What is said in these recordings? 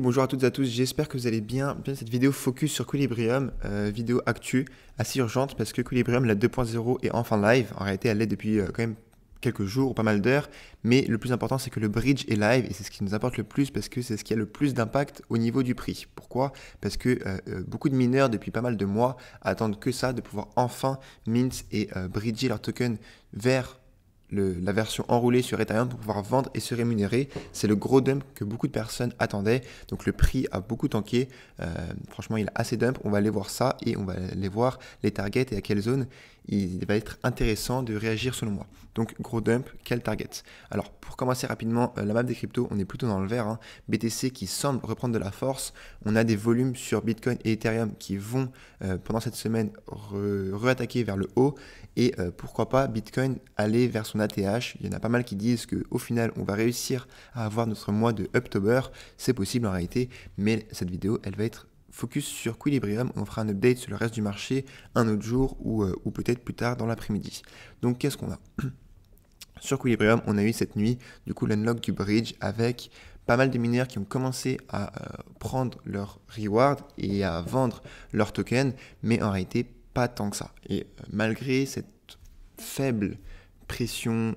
bonjour à toutes et à tous, j'espère que vous allez bien. cette vidéo focus sur Equilibrium, euh, vidéo actu, assez urgente parce que Quilibrium, la 2.0 est enfin live. En réalité, elle l'est depuis euh, quand même quelques jours ou pas mal d'heures, mais le plus important c'est que le bridge est live et c'est ce qui nous importe le plus parce que c'est ce qui a le plus d'impact au niveau du prix. Pourquoi Parce que euh, beaucoup de mineurs depuis pas mal de mois attendent que ça, de pouvoir enfin mint et bridger leur token vers la version enroulée sur Ethereum pour pouvoir vendre et se rémunérer. C'est le gros dump que beaucoup de personnes attendaient. Donc le prix a beaucoup tanké. Euh, franchement, il a assez dump. On va aller voir ça et on va aller voir les targets et à quelle zone il va être intéressant de réagir selon moi. Donc gros dump, quel target Alors pour commencer rapidement, euh, la map des cryptos, on est plutôt dans le vert. Hein. BTC qui semble reprendre de la force. On a des volumes sur Bitcoin et Ethereum qui vont euh, pendant cette semaine re, vers le haut. Et pourquoi pas Bitcoin aller vers son ATH. Il y en a pas mal qui disent qu'au final, on va réussir à avoir notre mois de October. C'est possible en réalité, mais cette vidéo, elle va être focus sur Quilibrium, on fera un update sur le reste du marché un autre jour ou, euh, peut-être plus tard dans l'après-midi. Donc qu'est-ce qu'on a Sur Quilibrium, on a eu cette nuit du coup l'unlock du bridge avec pas mal de mineurs qui ont commencé à euh, prendre leur reward et à vendre leurs token mais en réalité pas tant que ça. Et euh, malgré cette faible pression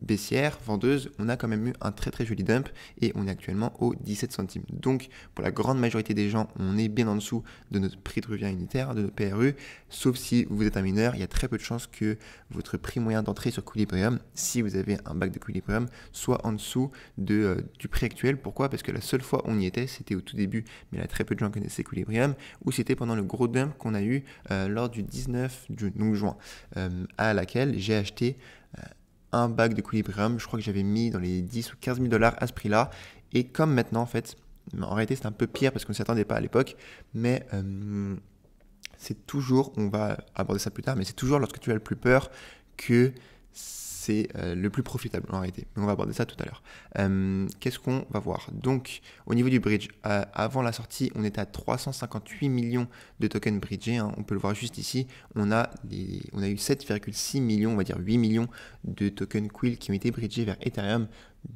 baissière, vendeuse, on a quand même eu un très très joli dump et on est actuellement au 17 centimes. Donc pour la grande majorité des gens, on est bien en dessous de notre prix de revient unitaire, de notre PRU, sauf si vous êtes un mineur, il y a très peu de chances que votre prix moyen d'entrée sur Equilibrium, si vous avez un bac de Equilibrium, soit en dessous de, euh, du prix actuel. Pourquoi Parce que la seule fois où on y était, c'était au tout début, mais là très peu de gens connaissaient Equilibrium, ou c'était pendant le gros dump qu'on a eu euh, lors du 19 du, donc juin, euh, à laquelle j'ai acheté un bac de Equilibrium. Je crois que j'avais mis dans les 10 ou 15 000 dollars à ce prix-là. Et comme maintenant, en fait, en réalité, c'est un peu pire parce qu'on ne s'y attendait pas à l'époque. Mais euh, c'est toujours, on va aborder ça plus tard, mais c'est toujours lorsque tu as le plus peur que c'est euh, le plus profitable en réalité. Mais on va aborder ça tout à l'heure. Euh, qu'est-ce qu'on va voir Donc, au niveau du bridge, euh, avant la sortie, on était à 358 millions de tokens bridgés. Hein. on peut le voir juste ici. On a, eu 7,6 millions, on va dire 8 millions de tokens Quill qui ont été bridgés vers Ethereum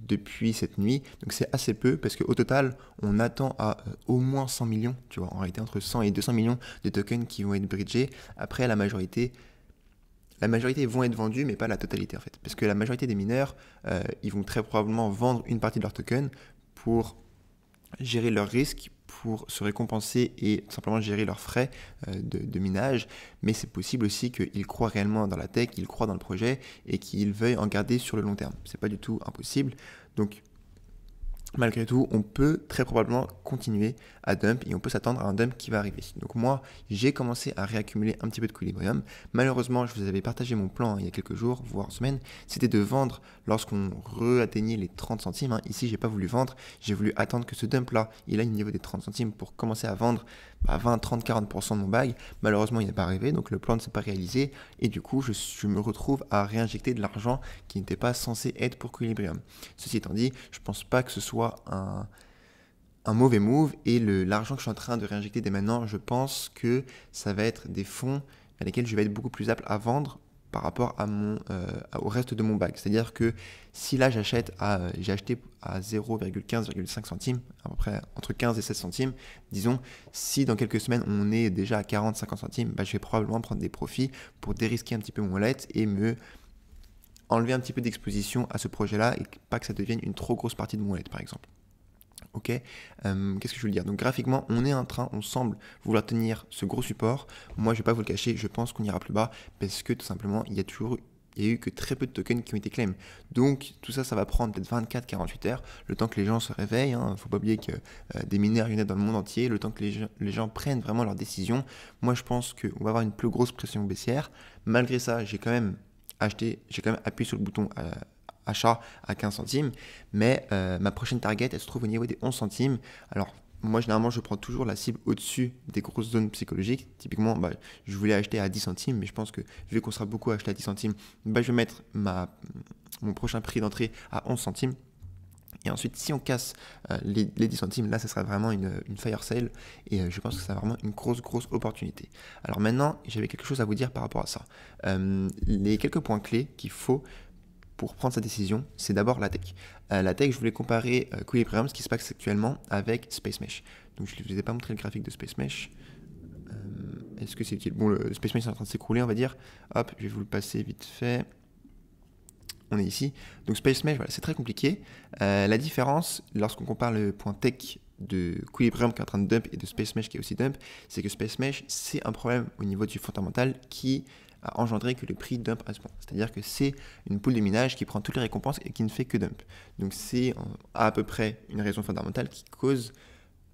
depuis cette nuit. Donc c'est assez peu parce qu'au total, on attend à au moins 100 millions, tu vois, en réalité entre 100 et 200 millions de tokens qui vont être bridgés. Après, la majorité la majorité vont être vendus, mais pas la totalité en fait. Parce que la majorité des mineurs, euh, ils vont très probablement vendre une partie de leur token pour gérer leurs risques, pour se récompenser et simplement gérer leurs frais euh, de, de, minage. Mais c'est possible aussi qu'ils croient réellement dans la tech, qu'ils croient dans le projet et qu'ils veuillent en garder sur le long terme. C'est pas du tout impossible. Donc malgré tout, on peut très probablement continuer à dump et on peut s'attendre à un dump qui va arriver. Donc moi, j'ai commencé à réaccumuler un petit peu de Equilibrium. Malheureusement, je vous avais partagé mon plan hein, il y a quelques jours, voire semaine, C'était de vendre lorsqu'on reatteignait les 30 centimes. Ici, hein. Ici, j'ai pas voulu vendre. J'ai voulu attendre que ce dump-là, il aille au niveau des 30 centimes pour commencer à vendre à 20, 30, 40% de mon bag. Malheureusement, il n'est pas arrivé, donc le plan ne s'est pas réalisé. Et du coup, je, me retrouve à réinjecter de l'argent qui n'était pas censé être pour Quilibrium. Ceci étant dit, je ne pense pas que ce soit un, un mauvais move. Et l'argent que je suis en train de réinjecter dès maintenant, je pense que ça va être des fonds à lesquels je vais être beaucoup plus apte à vendre par rapport à mon, euh, au reste de mon bac. C'est-à-dire que si là j'achète à, j'ai acheté à 0,15,5 centimes, à peu près entre 15 et 16 centimes, disons, si dans quelques semaines on est déjà à 40-50 centimes, bah, je vais probablement prendre des profits pour dérisquer un petit peu mon wallet et me enlever un petit peu d'exposition à ce projet-là et pas que ça devienne une trop grosse partie de mon wallet par exemple. Ok, euh, qu'est-ce que je veux dire Donc graphiquement, on est en train, on semble vouloir tenir ce gros support. Moi, je vais pas vous le cacher, je pense qu'on ira plus bas parce que tout simplement, il y a toujours il n'y a eu que très peu de tokens qui ont été claim. Donc tout ça, ça va prendre peut-être 24-48 heures, le temps que les gens se réveillent. Hein. faut pas oublier que euh, des mineurs, viennent y dans le monde entier, le temps que les gens, prennent vraiment leurs décisions. Moi, je pense qu'on va avoir une plus grosse pression baissière. Malgré ça, j'ai quand même acheté, j'ai quand même appuyé sur le bouton à, euh, achat à 15 centimes, mais euh, ma prochaine target, elle se trouve au niveau des 11 centimes. Alors, moi, généralement, je prends toujours la cible au-dessus des grosses zones psychologiques. Typiquement, bah, je voulais acheter à 10 centimes, mais je pense que vu qu'on sera beaucoup acheté à 10 centimes, bah, je vais mettre ma, mon prochain prix d'entrée à 11 centimes. Et ensuite, si on casse euh, les, 10 centimes, là, ça sera vraiment une, fire sale. Et euh, je pense que c'est vraiment une grosse, grosse opportunité. Alors maintenant, j'avais quelque chose à vous dire par rapport à ça. les quelques points clés qu'il faut pour prendre sa décision, c'est d'abord la tech. Euh, la tech, je voulais comparer euh, Equilibrium, ce qui se passe actuellement, avec Space Mesh. Donc je ne vous ai pas montré le graphique de Space Mesh. Euh, est-ce que c'est utile Bon, le Space Mesh est en train de s'écrouler, on va dire. Hop, je vais vous le passer vite fait. On est ici. Donc Space Mesh, voilà, c'est très compliqué. Euh, la différence, lorsqu'on compare le point tech de Equilibrium qui est en train de dump et de Space Mesh qui est aussi dump, c'est que Space Mesh, c'est un problème au niveau du fondamental qui a engendré que le prix dump à ce point. C'est-à-dire que c'est une poule de minage qui prend toutes les récompenses et qui ne fait que dump. Donc c'est à peu près une raison fondamentale qui cause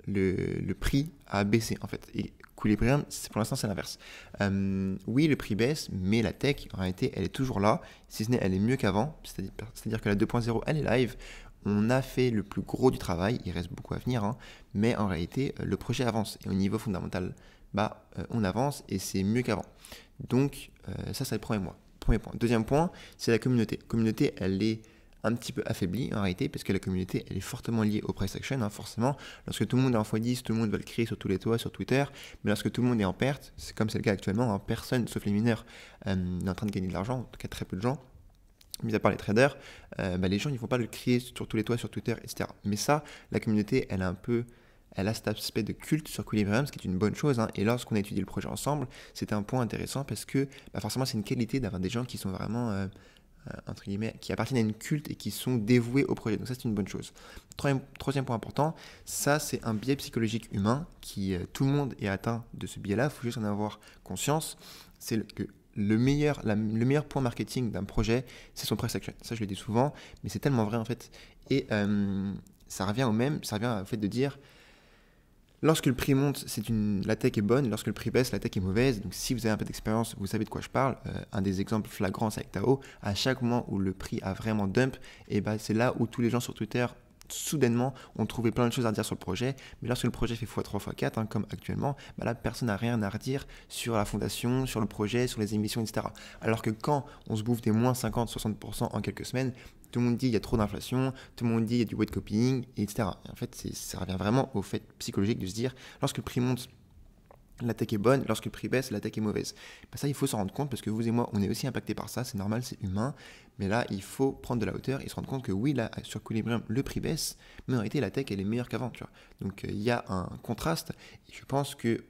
le, prix à baisser en fait. Et Equilibrium, pour l'instant c'est l'inverse. Euh, oui, le prix baisse, mais la tech en réalité elle est toujours là, si ce n'est elle est mieux qu'avant, c'est-à-dire que la 2.0 elle est live. On a fait le plus gros du travail, il reste beaucoup à venir, hein. mais en réalité euh, le projet avance et au niveau fondamental, bah, euh, on avance et c'est mieux qu'avant. Donc euh, ça, c'est le premier, point. Deuxième point, c'est la communauté. La communauté, elle est un petit peu affaiblie en réalité, parce que la communauté, elle est fortement liée au price action. Hein, forcément, lorsque tout le monde est en x10, tout le monde va le créer sur tous les toits, sur Twitter, mais lorsque tout le monde est en perte, c'est comme c'est le cas actuellement, hein, personne, sauf les mineurs, euh, en train de gagner de l'argent, en tout cas très peu de gens mis à part les traders, euh, bah, les gens ne vont pas le crier sur tous les toits, sur Twitter, etc. Mais ça, la communauté, elle a un peu elle a cet aspect de culte sur Quilibrium, ce qui est une bonne chose. Hein. Et lorsqu'on a étudié le projet ensemble, c'était un point intéressant parce que bah, forcément, c'est une qualité d'avoir des gens qui sont vraiment, euh, entre guillemets, qui appartiennent à une culte et qui sont dévoués au projet. Donc, ça, c'est une bonne chose. Troisième, troisième point important, ça, c'est un biais psychologique humain qui, euh, tout le monde est atteint de ce biais-là. Il faut juste en avoir conscience. C'est que le meilleur, le meilleur point marketing d'un projet, c'est son press action. Ça, je le dis souvent, mais c'est tellement vrai en fait. Et euh, ça revient au même, ça revient au fait de dire Lorsque le prix monte, c'est une... la tech est bonne. Lorsque le prix baisse, la tech est mauvaise. Donc si vous avez un peu d'expérience, vous savez de quoi je parle. Euh, un des exemples flagrants, c'est avec Tao. À chaque moment où le prix a vraiment dump, et eh ben, c'est là où tous les gens sur Twitter soudainement, on trouvait plein de choses à dire sur le projet. Mais lorsque le projet fait x3, x4, hein, comme actuellement, bah là, personne n'a rien à redire sur la fondation, sur le projet, sur les émissions, etc. Alors que quand on se bouffe des moins 50, 60% en quelques semaines, tout le monde dit il y a trop d'inflation, tout le monde dit il y a du weight copying, etc. en fait, ça revient vraiment au fait psychologique de se dire, lorsque le prix monte la tech est bonne, lorsque le prix baisse, la tech est mauvaise. Ben ça, il faut s'en rendre compte parce que vous et moi, on est aussi impactés par ça, c'est normal, c'est humain, mais là, il faut prendre de la hauteur et se rendre compte que oui, là, sur Equilibrium, le prix baisse, mais en réalité, la tech, elle est meilleure qu'avant, tu vois. Donc, euh, il y a un contraste, et je pense que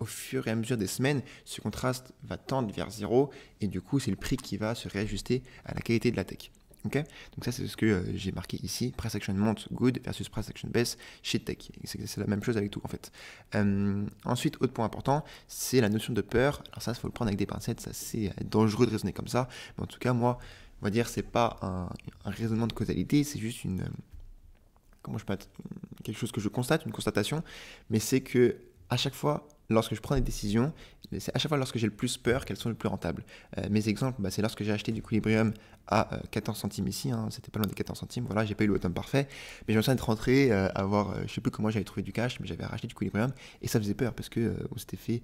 au fur et à mesure des semaines, ce contraste va tendre vers zéro, et du coup, c'est le prix qui va se réajuster à la qualité de la tech. Donc ça, c'est ce que euh, j'ai marqué ici, price action monte good versus price action baisse shit tech. C'est la même chose avec tout en fait. Euh, ensuite, autre point important, c'est la notion de peur. Alors ça, il faut le prendre avec des pincettes, ça c'est euh, dangereux de raisonner comme ça. Mais en tout cas, moi, on va dire, c'est pas un, raisonnement de causalité, c'est juste une... comment je peux... Quelque chose que je constate, une constatation, mais c'est que à chaque fois, lorsque je prends des décisions, c'est à chaque fois lorsque j'ai le plus peur qu'elles sont les plus rentables. Euh, mes exemples, bah, c'est lorsque j'ai acheté du Equilibrium à 14 euh, centimes ici, hein. c'était pas loin des 14 centimes, voilà, j'ai pas eu le parfait, mais j'ai me sens d'être rentré, à euh, avoir, je sais plus comment j'avais trouvé du cash, mais j'avais racheté du Equilibrium et ça faisait peur parce que on s'était fait,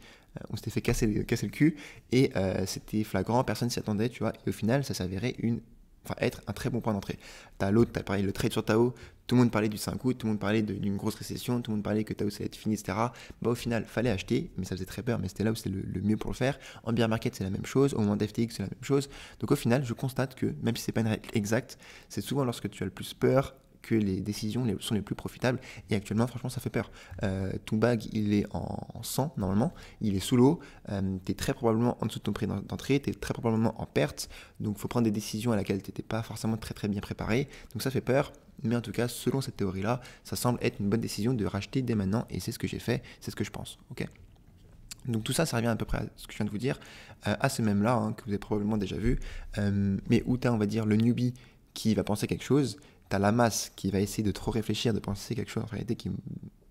on s'était fait casser, casser le cul et c'était flagrant, personne s'y attendait, tu vois, et au final ça s'avérait une enfin être un très bon point d'entrée. T'as l'autre, t'as parlé le trade sur Tao, tout le monde parlait du 5 août, tout le monde parlait d'une grosse récession, tout le monde parlait que Tao ça allait être fini, etc. Bah au final, fallait acheter, mais ça faisait très peur, mais c'était là où c'était le, mieux pour le faire. En bear market, c'est la même chose, au moment d'FTX, c'est la même chose. Donc au final, je constate que, même si c'est pas une règle exacte, c'est souvent lorsque tu as le plus peur que les décisions sont les plus profitables. Et actuellement, franchement, ça fait peur. Euh, ton bag, il est en sang normalement, il est sous l'eau, euh, tu es très probablement en dessous de ton prix d'entrée, tu es très probablement en perte. Donc, il faut prendre des décisions à laquelle tu n'étais pas forcément très très bien préparé. Donc, ça fait peur. Mais en tout cas, selon cette théorie-là, ça semble être une bonne décision de racheter dès maintenant. Et c'est ce que j'ai fait, c'est ce que je pense. ok donc tout ça, ça revient à peu près à ce que je viens de vous dire, euh, à ce même-là, hein, que vous avez probablement déjà vu, mais où tu as, on va dire, le newbie qui va penser quelque chose, t'as la masse qui va essayer de trop réfléchir, de penser quelque chose en réalité qui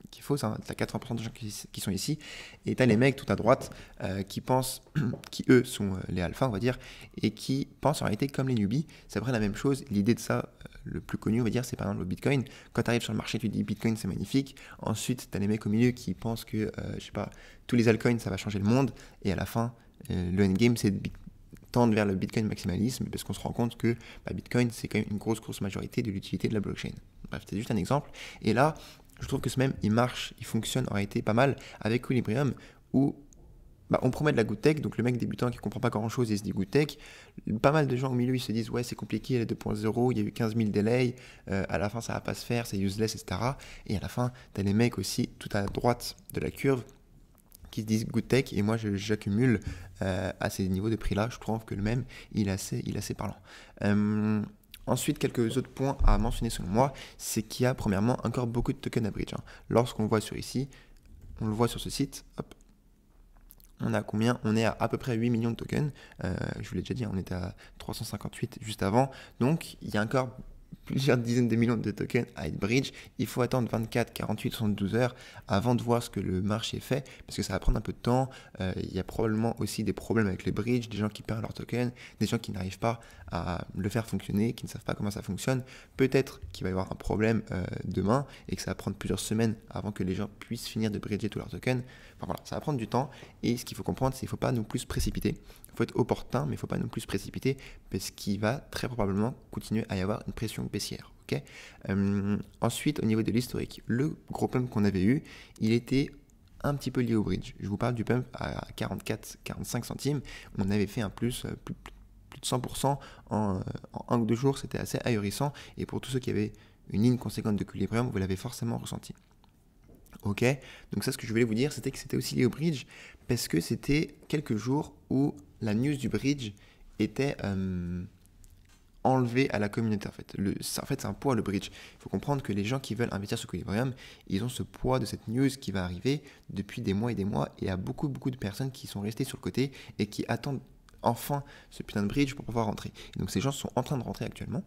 qui est fausse. 80% hein. de gens qui, sont ici, et as les mecs tout à droite euh, qui pensent, qui eux sont euh, les alphas, on va dire, et qui pensent en réalité comme les newbies. C'est vrai la même chose. L'idée de ça, euh, le plus connu, on va dire, c'est par exemple le Bitcoin. Quand tu arrives sur le marché, tu dis Bitcoin, c'est magnifique. Ensuite, as les mecs au milieu qui pensent que, je sais pas, tous les altcoins, ça va changer le monde, et à la fin, le endgame, c'est bitcoin tendent vers le Bitcoin maximalisme parce qu'on se rend compte que bah, Bitcoin, c'est quand même une grosse, grosse majorité de l'utilité de la blockchain. Bref, c'est juste un exemple. Et là, je trouve que ce même, il marche, il fonctionne en réalité pas mal avec Equilibrium où bah, on promet de la good tech, donc le mec débutant qui comprend pas grand chose, il se dit good tech. Pas mal de gens au milieu, ils se disent ouais, c'est compliqué, est 2.0, il y a eu 15 000 délais à la fin ça va pas se faire, c'est useless, etc. Et à la fin, t'as les mecs aussi tout à droite de la curve qui disent good tech et moi j'accumule euh, à ces niveaux de prix là, je trouve que le même il est assez, il assez parlant. Euh, ensuite, quelques autres points à mentionner selon moi, c'est qu'il y a premièrement encore beaucoup de tokens à bridge. Hein. Lorsqu'on voit sur ici, on le voit sur ce site, on a combien On est à à peu près 8 millions de tokens. Euh, je vous l'ai déjà dit, on était à 358 juste avant. Donc il y a encore plusieurs dizaines de millions de tokens à Bridge. Il faut attendre 24, 48, 72 heures avant de voir ce que le marché fait, parce que ça va prendre un peu de temps. Euh, il y a probablement aussi des problèmes avec les bridges des gens qui perdent leurs tokens, des gens qui n'arrivent pas à le faire fonctionner, qui ne savent pas comment ça fonctionne. Peut-être qu'il va y avoir un problème euh, demain et que ça va prendre plusieurs semaines avant que les gens puissent finir de bridger tous leurs tokens. Enfin voilà, ça va prendre du temps et ce qu'il faut comprendre, c'est qu'il ne faut pas non plus précipiter. Il faut être opportun, mais il ne faut pas non plus se précipiter parce qu'il va très probablement continuer à y avoir une pression baissière. Euh, ensuite, au niveau de l'historique, le gros pump qu'on avait eu, il était un petit peu lié au bridge. Je vous parle du pump à 44-45 centimes. On avait fait un plus, euh, plus, de 100% en, euh, en, un ou deux jours. C'était assez ahurissant. Et pour tous ceux qui avaient une ligne conséquente de Culibrium, vous l'avez forcément ressenti. Ok Donc ça, ce que je voulais vous dire, c'était que c'était aussi lié au bridge, parce que c'était quelques jours où la news du bridge était euh, enlevée à la communauté. En fait, le, en fait c'est un poids, le bridge. Il faut comprendre que les gens qui veulent investir sur Equilibrium, ils ont ce poids de cette news qui va arriver depuis des mois et des mois, et il y a beaucoup, beaucoup de personnes qui sont restées sur le côté et qui attendent enfin ce putain de bridge pour pouvoir rentrer. donc ces gens sont en train de rentrer actuellement.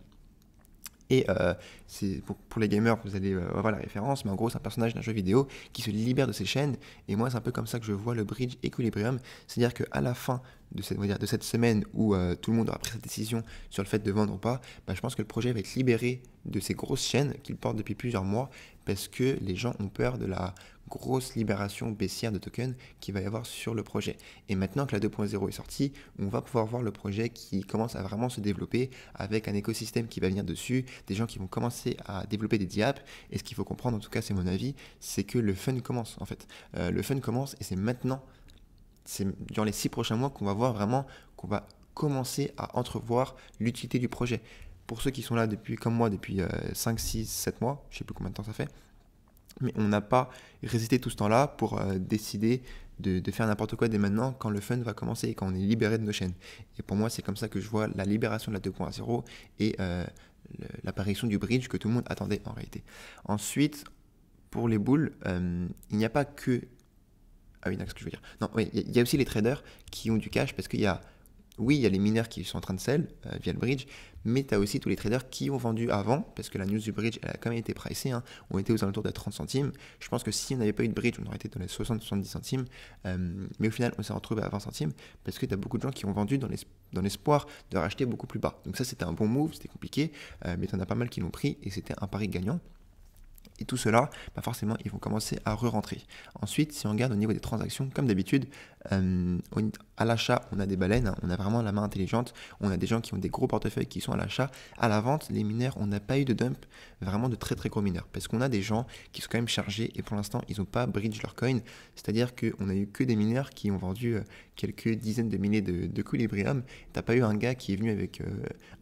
Et euh, c'est pour, les gamers, vous allez voir euh, avoir la référence, mais en gros, c'est un personnage d'un jeu vidéo qui se libère de ses chaînes. Et moi, c'est un peu comme ça que je vois le Bridge Equilibrium. C'est-à-dire qu'à la fin de cette, semaine où euh, tout le monde aura pris sa décision sur le fait de vendre ou pas, bah, je pense que le projet va être libéré de ces grosses chaînes qu'il porte depuis plusieurs mois parce que les gens ont peur de la grosse libération baissière de token qui va y avoir sur le projet. Et maintenant que la 2.0 est sortie, on va pouvoir voir le projet qui commence à vraiment se développer avec un écosystème qui va venir dessus, des gens qui vont commencer à développer des DApps. Et ce qu'il faut comprendre, en tout cas c'est mon avis, c'est que le fun commence en fait. Euh, le fun commence et c'est maintenant, c'est durant les six prochains mois qu'on va voir vraiment qu'on va commencer à entrevoir l'utilité du projet. Pour ceux qui sont là depuis, comme moi, depuis euh, cinq, 5, 6, 7 mois, je sais plus combien de temps ça fait, mais on n'a pas résisté tout ce temps-là pour euh, décider de, faire n'importe quoi dès maintenant quand le fun va commencer et quand on est libéré de nos chaînes. Et pour moi, c'est comme ça que je vois la libération de la 2.0 et euh, l'apparition du bridge que tout le monde attendait en réalité. Ensuite, pour les boules, euh, il n'y a pas que... Ah oui, d'accord, ce que je veux dire. Non, oui, il y a aussi les traders qui ont du cash parce qu'il y a oui, il y a les mineurs qui sont en train de sell euh, via le bridge, mais tu as aussi tous les traders qui ont vendu avant, parce que la news du bridge, elle a quand même été pricée, hein. on était aux alentours de 30 centimes. Je pense que si on n'avait pas eu de bridge, on aurait été dans les 60-70 centimes, euh, mais au final, on s'est retrouvé à 20 centimes, parce que tu as beaucoup de gens qui ont vendu dans l'espoir de racheter beaucoup plus bas. Donc ça, c'était un bon move, c'était compliqué, euh, mais tu en as pas mal qui l'ont pris, et c'était un pari gagnant et tout cela, bah, forcément, ils vont commencer à re-rentrer. Ensuite, si on regarde au niveau des transactions, comme d'habitude, euh, à l'achat, on a des baleines, hein, on a vraiment la main intelligente, on a des gens qui ont des gros portefeuilles qui sont à l'achat. À la vente, les mineurs, on n'a pas eu de dump, vraiment de très très gros mineurs, parce qu'on a des gens qui sont quand même chargés et pour l'instant, ils n'ont pas bridge leur coin, c'est-à-dire qu'on a eu que des mineurs qui ont vendu euh, quelques dizaines de milliers de, de Tu T'as pas eu un gars qui est venu avec euh,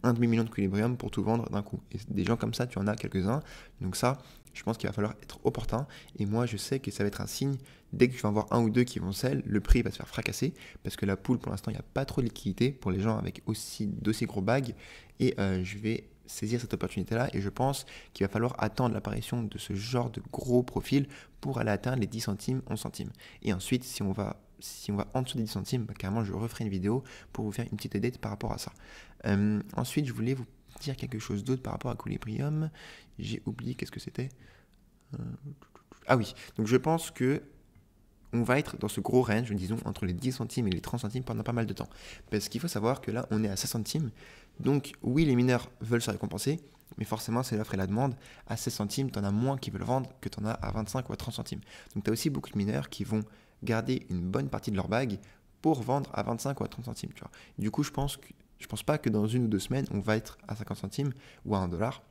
un demi-million de Quilibrium pour tout vendre d'un coup. des gens comme ça, tu en as quelques-uns, donc ça, je pense qu'il va falloir être opportun. Et moi, je sais que ça va être un signe. Dès que je vais avoir un ou deux qui vont celle le prix va se faire fracasser parce que la poule, pour l'instant, il n'y a pas trop de liquidité pour les gens avec aussi d'aussi gros bagues. Et euh, je vais saisir cette opportunité-là. Et je pense qu'il va falloir attendre l'apparition de ce genre de gros profil pour aller atteindre les 10 centimes, 11 centimes. Et ensuite, si on va, si on va en dessous des 10 centimes, bah, carrément, je referai une vidéo pour vous faire une petite idée par rapport à ça. Euh, ensuite, je voulais vous dire quelque chose d'autre par rapport à Colibrium. J'ai oublié qu'est-ce que c'était. Euh, ah oui, donc je pense que on va être dans ce gros range, disons entre les 10 centimes et les 30 centimes pendant pas mal de temps. Parce qu'il faut savoir que là, on est à 16 centimes. Donc oui, les mineurs veulent se récompenser, mais forcément, c'est l'offre et la demande. À 16 centimes, tu en as moins qui veulent vendre que tu en as à 25 ou à 30 centimes. Donc tu as aussi beaucoup de mineurs qui vont garder une bonne partie de leur bague pour vendre à 25 ou à 30 centimes, tu vois. Du coup, je pense que je pense pas que dans une ou deux semaines, on va être à 50 centimes ou à 1 dollar.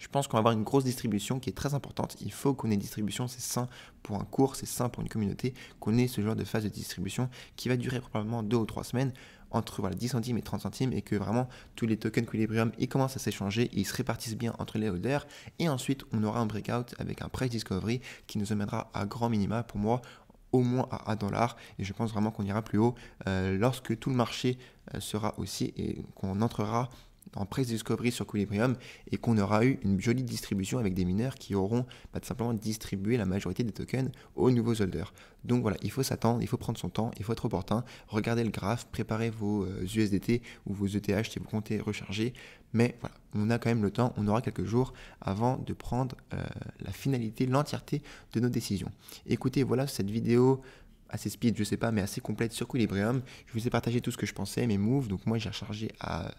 Je pense qu'on va avoir une grosse distribution qui est très importante. Il faut qu'on ait une distribution, c'est sain pour un cours, c'est sain pour une communauté, qu'on ait ce genre de phase de distribution qui va durer probablement deux ou trois semaines entre voilà, 10 centimes et 30 centimes et que vraiment tous les tokens Equilibrium ils commencent à s'échanger, ils se répartissent bien entre les holders et ensuite on aura un breakout avec un price discovery qui nous amènera à grand minima pour moi au moins à 1 dollar et je pense vraiment qu'on ira plus haut euh, lorsque tout le marché euh, sera aussi et qu'on entrera en presse discovery sur Equilibrium et qu'on aura eu une jolie distribution avec des mineurs qui auront bah, simplement distribué la majorité des tokens aux nouveaux holders. Donc voilà, il faut s'attendre, il faut prendre son temps, il faut être opportun, regardez le graphe, préparer vos USDT euh, ou vos ETH si vous comptez recharger, mais voilà, on a quand même le temps, on aura quelques jours avant de prendre euh, la finalité, l'entièreté de nos décisions. Écoutez, voilà cette vidéo assez speed, je sais pas, mais assez complète sur Equilibrium. Je vous ai partagé tout ce que je pensais, mes moves. Donc moi, j'ai rechargé à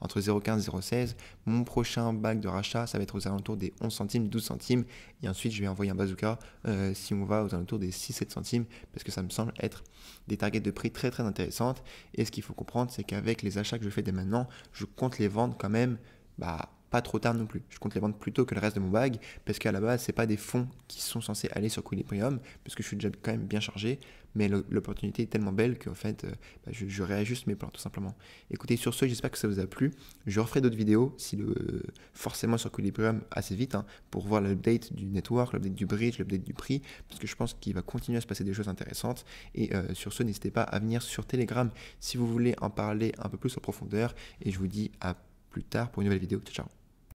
entre 0,15 et 0,16. Mon prochain bac de rachat, ça va être aux alentours des 11 centimes, 12 centimes. Et ensuite, je vais envoyer un bazooka euh, si on va aux alentours des 6-7 centimes, parce que ça me semble être des targets de prix très très intéressantes. Et ce qu'il faut comprendre, c'est qu'avec les achats que je fais dès maintenant, je compte les vendre quand même bah, trop tard non plus. Je compte les vendre plus tôt que le reste de mon bag, parce qu'à la base, c'est pas des fonds qui sont censés aller sur quilibrium parce que je suis déjà quand même bien chargé, mais l'opportunité est tellement belle qu'en fait, euh, bah, je, réajuste mes plans tout simplement. Écoutez, sur ce, j'espère que ça vous a plu. Je referai d'autres vidéos, si le, forcément sur Quilibrium assez vite, hein, pour voir l'update du network, l'update du bridge, l'update du prix, parce que je pense qu'il va continuer à se passer des choses intéressantes. Et euh, sur ce, n'hésitez pas à venir sur Telegram si vous voulez en parler un peu plus en profondeur. Et je vous dis à plus tard pour une nouvelle vidéo. Ciao, ciao.